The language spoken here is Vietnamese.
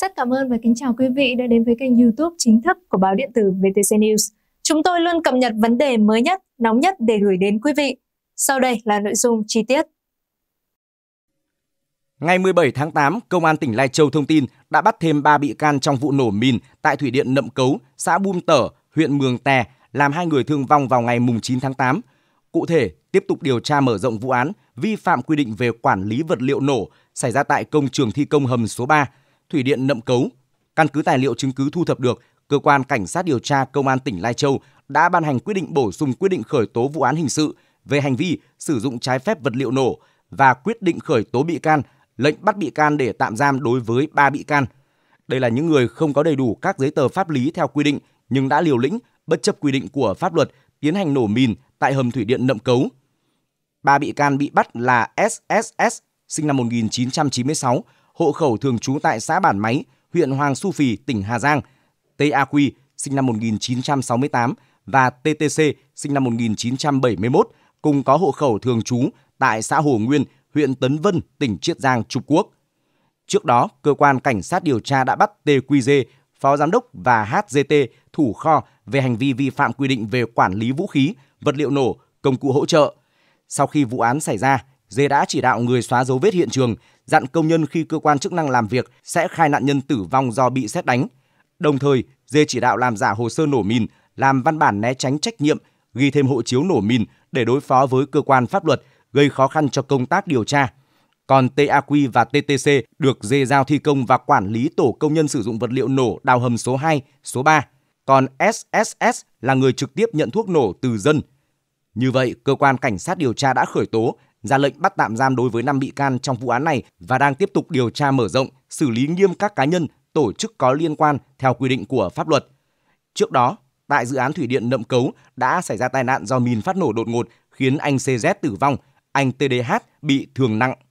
Rất cảm ơn và kính chào quý vị đã đến với kênh youtube chính thức của báo điện tử VTC News. Chúng tôi luôn cập nhật vấn đề mới nhất, nóng nhất để gửi đến quý vị. Sau đây là nội dung chi tiết. Ngày 17 tháng 8, Công an tỉnh Lai Châu thông tin đã bắt thêm 3 bị can trong vụ nổ mìn tại Thủy điện Nậm Cấu, xã Bum Tở, huyện Mường Tè, làm hai người thương vong vào ngày 9 tháng 8. Cụ thể, tiếp tục điều tra mở rộng vụ án vi phạm quy định về quản lý vật liệu nổ xảy ra tại công trường thi công hầm số 3, thủy điện Nậm Cấu. Căn cứ tài liệu chứng cứ thu thập được, cơ quan cảnh sát điều tra công an tỉnh Lai Châu đã ban hành quyết định bổ sung quyết định khởi tố vụ án hình sự về hành vi sử dụng trái phép vật liệu nổ và quyết định khởi tố bị can, lệnh bắt bị can để tạm giam đối với 3 bị can. Đây là những người không có đầy đủ các giấy tờ pháp lý theo quy định nhưng đã liều lĩnh, bất chấp quy định của pháp luật, tiến hành nổ mìn tại hầm thủy điện Nậm Cấu. Ba bị can bị bắt là SSS, sinh năm 1996, hộ khẩu thường trú tại xã Bản Máy, huyện Hoàng Su Phì, tỉnh Hà Giang, TAQ sinh năm 1968 và TTC sinh năm 1971 cùng có hộ khẩu thường trú tại xã Hồ Nguyên, huyện Tấn Vân, tỉnh Chiết Giang, Trung Quốc. Trước đó, cơ quan cảnh sát điều tra đã bắt TQG, phó giám đốc và HZT, thủ kho về hành vi vi phạm quy định về quản lý vũ khí, vật liệu nổ, công cụ hỗ trợ. Sau khi vụ án xảy ra, Dê đã chỉ đạo người xóa dấu vết hiện trường, dặn công nhân khi cơ quan chức năng làm việc sẽ khai nạn nhân tử vong do bị xét đánh. Đồng thời, Dê chỉ đạo làm giả hồ sơ nổ mìn, làm văn bản né tránh trách nhiệm, ghi thêm hộ chiếu nổ mìn để đối phó với cơ quan pháp luật, gây khó khăn cho công tác điều tra. Còn TAQ và TTC được dê giao thi công và quản lý tổ công nhân sử dụng vật liệu nổ đào hầm số 2, số 3. Còn SSS là người trực tiếp nhận thuốc nổ từ dân – như vậy, cơ quan cảnh sát điều tra đã khởi tố, ra lệnh bắt tạm giam đối với 5 bị can trong vụ án này và đang tiếp tục điều tra mở rộng, xử lý nghiêm các cá nhân, tổ chức có liên quan theo quy định của pháp luật. Trước đó, tại dự án thủy điện Nậm Cấu đã xảy ra tai nạn do mìn phát nổ đột ngột khiến anh CZ tử vong, anh TDH bị thương nặng.